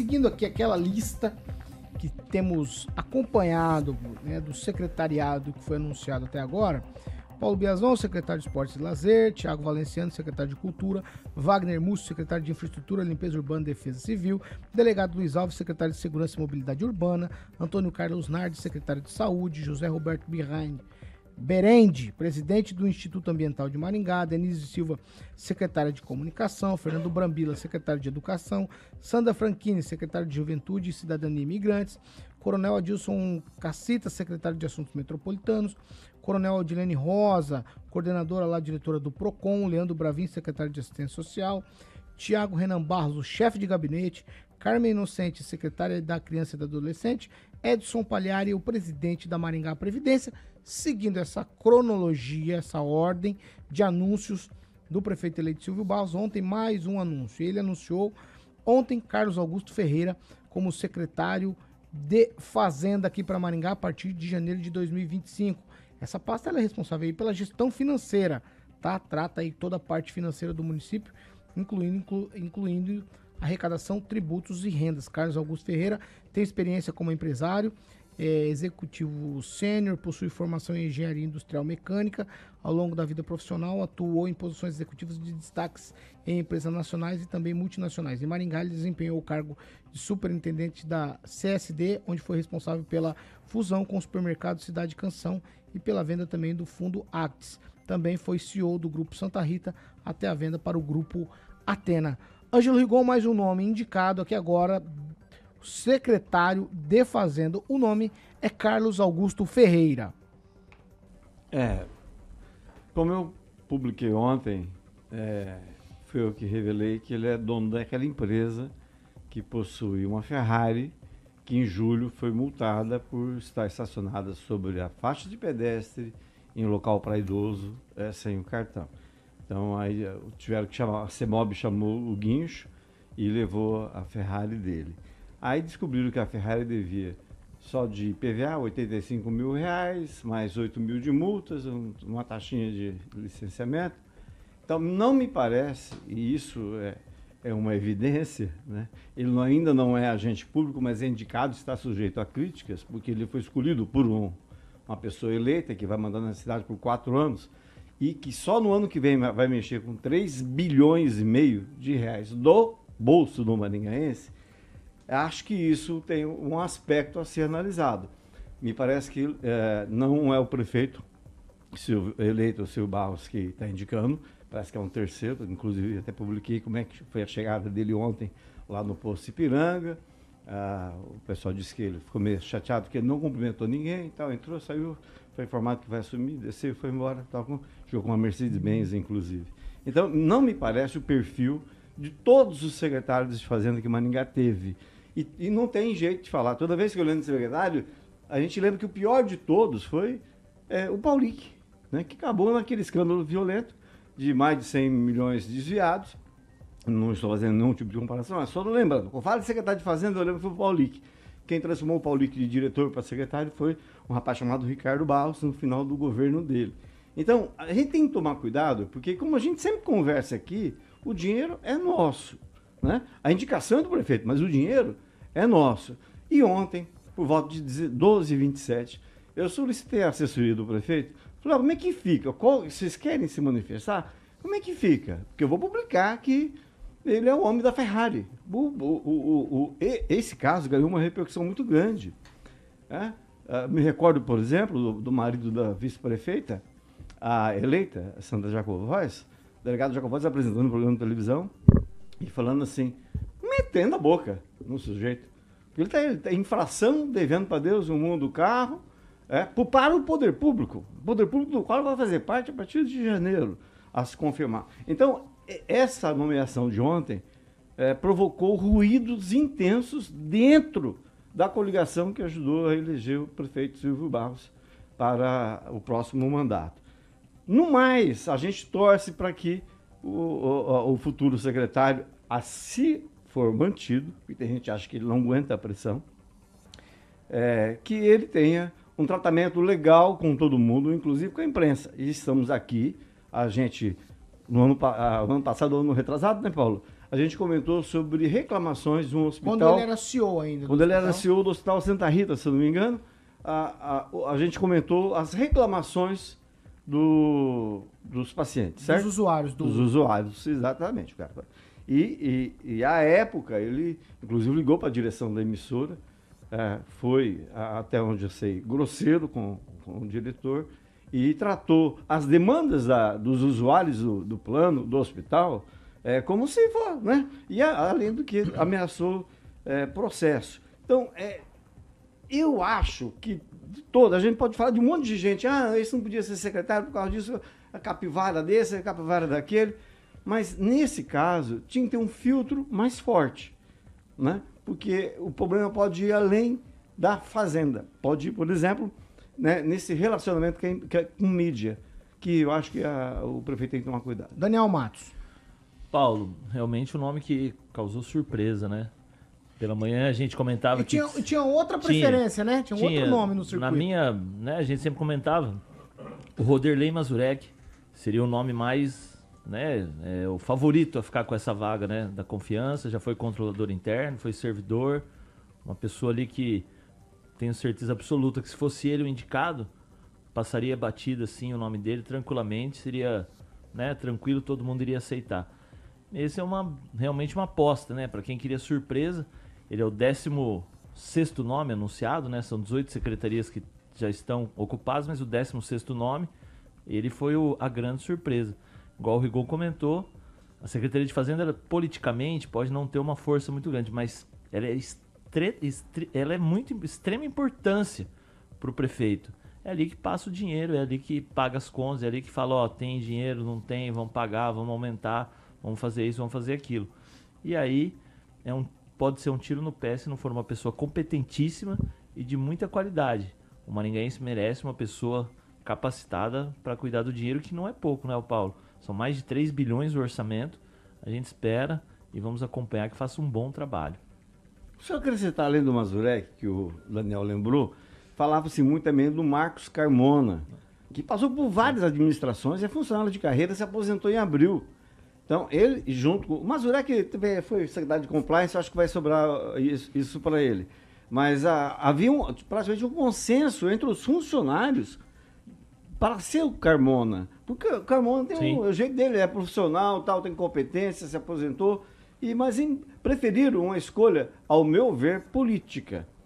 seguindo aqui aquela lista que temos acompanhado né, do secretariado que foi anunciado até agora, Paulo Biazon, secretário de Esportes e Lazer, Tiago Valenciano, secretário de Cultura, Wagner Musso, secretário de Infraestrutura, Limpeza Urbana e Defesa Civil, delegado Luiz Alves, secretário de Segurança e Mobilidade Urbana, Antônio Carlos Nardi, secretário de Saúde, José Roberto Birrain, Berende, presidente do Instituto Ambiental de Maringá, Denise Silva, secretária de Comunicação, Fernando Brambila, secretário de Educação, Sandra Franchini, secretária de Juventude e Cidadania e Imigrantes, Coronel Adilson Cacita, secretário de Assuntos Metropolitanos, Coronel Adilene Rosa, coordenadora lá, diretora do PROCON, Leandro Bravin, secretário de Assistência Social, Tiago Renan Barros, o chefe de gabinete, Carmen Inocente, secretária da Criança e do Adolescente, Edson Palhari, o presidente da Maringá Previdência, seguindo essa cronologia, essa ordem de anúncios do prefeito eleito Silvio Barros. Ontem, mais um anúncio. Ele anunciou ontem Carlos Augusto Ferreira como secretário de Fazenda aqui para Maringá a partir de janeiro de 2025. Essa pasta é responsável pela gestão financeira, tá? Trata aí toda a parte financeira do município, incluindo, inclu, incluindo arrecadação, tributos e rendas. Carlos Augusto Ferreira tem experiência como empresário, é executivo sênior, possui formação em engenharia industrial mecânica. Ao longo da vida profissional, atuou em posições executivas de destaques em empresas nacionais e também multinacionais. Em Maringá, ele desempenhou o cargo de superintendente da CSD, onde foi responsável pela fusão com o supermercado Cidade Canção e pela venda também do fundo Actis. Também foi CEO do Grupo Santa Rita até a venda para o Grupo Atena. Ângelo Rigon, mais um nome indicado aqui agora secretário de Fazenda. O nome é Carlos Augusto Ferreira. É, como eu publiquei ontem, é, foi eu que revelei que ele é dono daquela empresa que possui uma Ferrari que em julho foi multada por estar estacionada sobre a faixa de pedestre em local para idoso é, sem o cartão. Então aí eh, tiveram que chamar, a CEMOB chamou o guincho e levou a Ferrari dele. Aí descobriram que a Ferrari devia só de PVA 85 mil reais, mais 8 mil de multas, uma taxinha de licenciamento. Então, não me parece, e isso é, é uma evidência, né? ele não, ainda não é agente público, mas é indicado, está sujeito a críticas, porque ele foi escolhido por um, uma pessoa eleita que vai mandar na cidade por quatro anos e que só no ano que vem vai mexer com 3 bilhões e meio de reais do bolso do maringaense acho que isso tem um aspecto a ser analisado. Me parece que é, não é o prefeito Silvio, eleito Silvio Barros que está indicando, parece que é um terceiro, inclusive até publiquei como é que foi a chegada dele ontem lá no Poço Ipiranga. Ah, o pessoal disse que ele ficou meio chateado porque ele não cumprimentou ninguém Então entrou, saiu, foi informado que vai assumir, desceu, foi embora, tal, com, jogou uma Mercedes-Benz, inclusive. Então, não me parece o perfil de todos os secretários de Fazenda que Maningá teve. E, e não tem jeito de falar. Toda vez que eu lembro do secretário, a gente lembra que o pior de todos foi é, o Paulique, né, que acabou naquele escândalo violento de mais de 100 milhões desviados. Não estou fazendo nenhum tipo de comparação, mas é só não lembrando. Quando falo de secretário de Fazenda, eu lembro que foi o Paulique. Quem transformou o Paulique de diretor para secretário foi um rapaz chamado Ricardo Barros, no final do governo dele. Então, a gente tem que tomar cuidado, porque como a gente sempre conversa aqui, o dinheiro é nosso né? A indicação é do prefeito, mas o dinheiro é nosso. E ontem, por volta de 12 27 eu solicitei a assessoria do prefeito. Falei, ah, como é que fica? Qual, vocês querem se manifestar? Como é que fica? Porque eu vou publicar que ele é o homem da Ferrari. O, o, o, esse caso ganhou uma repercussão muito grande. Né? Ah, me recordo, por exemplo, do, do marido da vice-prefeita, a eleita, Sandra Jacobo Voz, delegado Jacobo Voz apresentando o um programa de televisão, e falando assim, metendo a boca no sujeito. Ele está tá, tá infração, devendo para Deus o um mundo do carro, é, para o poder público. O poder público do qual vai fazer parte a partir de janeiro, a se confirmar. Então, essa nomeação de ontem é, provocou ruídos intensos dentro da coligação que ajudou a eleger o prefeito Silvio Barros para o próximo mandato. No mais, a gente torce para que o, o, o futuro secretário a se for mantido, porque tem gente que acha que ele não aguenta a pressão, é, que ele tenha um tratamento legal com todo mundo, inclusive com a imprensa. E estamos aqui, a gente, no ano, ano passado, ano retrasado, né, Paulo? A gente comentou sobre reclamações de um hospital. Quando ele era CEO ainda. Quando ele hospital. era CEO do Hospital Santa Rita, se não me engano, a, a, a gente comentou as reclamações do, dos pacientes, certo? Dos usuários. Do... Dos usuários, exatamente, cara. E, e, e à época, ele inclusive ligou para a direção da emissora, é, foi, até onde eu sei, grosseiro com, com o diretor e tratou as demandas da, dos usuários do, do, plano, do hospital, é, como se for, né? E a, além do que ameaçou é, processo. Então, é, eu acho que de toda. A gente pode falar de um monte de gente. Ah, esse não podia ser secretário por causa disso, a capivara desse, a capivara daquele. Mas nesse caso, tinha que ter um filtro mais forte, né? Porque o problema pode ir além da fazenda. Pode ir, por exemplo, né, nesse relacionamento que é, que é com mídia, que eu acho que a, o prefeito tem que tomar cuidado. Daniel Matos. Paulo, realmente o um nome que causou surpresa, né? Pela manhã a gente comentava. E tinha, que... tinha outra preferência, tinha, né? Tinha, tinha, outro nome no circuito. Na minha, né, a gente sempre comentava. O Roderley Mazurek seria o nome mais, né? É, o favorito a ficar com essa vaga, né? Da confiança. Já foi controlador interno, foi servidor. Uma pessoa ali que tenho certeza absoluta que se fosse ele o indicado, passaria batido assim o nome dele tranquilamente. Seria, né? Tranquilo, todo mundo iria aceitar. Esse é uma realmente uma aposta, né? Para quem queria surpresa. Ele é o 16 nome anunciado, né? São 18 secretarias que já estão ocupadas, mas o 16 nome, ele foi o, a grande surpresa. Igual o Rigon comentou, a Secretaria de Fazenda, politicamente, pode não ter uma força muito grande, mas ela é, estre, estre, ela é muito extrema importância para o prefeito. É ali que passa o dinheiro, é ali que paga as contas, é ali que fala, ó, tem dinheiro, não tem, vamos pagar, vamos aumentar, vamos fazer isso, vamos fazer aquilo. E aí é um pode ser um tiro no pé se não for uma pessoa competentíssima e de muita qualidade. O Maringaense merece uma pessoa capacitada para cuidar do dinheiro, que não é pouco, né, Paulo? São mais de 3 bilhões o orçamento. A gente espera e vamos acompanhar que faça um bom trabalho. Só acrescentar, além do Mazurek, que o Daniel lembrou, falava-se muito também do Marcos Carmona, que passou por várias administrações e é funcionário de carreira, se aposentou em abril. Então, ele, junto com. O Mazurek também foi secretário de compliance, acho que vai sobrar isso, isso para ele. Mas a, havia um, praticamente um consenso entre os funcionários para ser o Carmona. Porque o Carmona tem um, o jeito dele, é profissional, tal, tem competência, se aposentou. E, mas em, preferiram uma escolha, ao meu ver, política.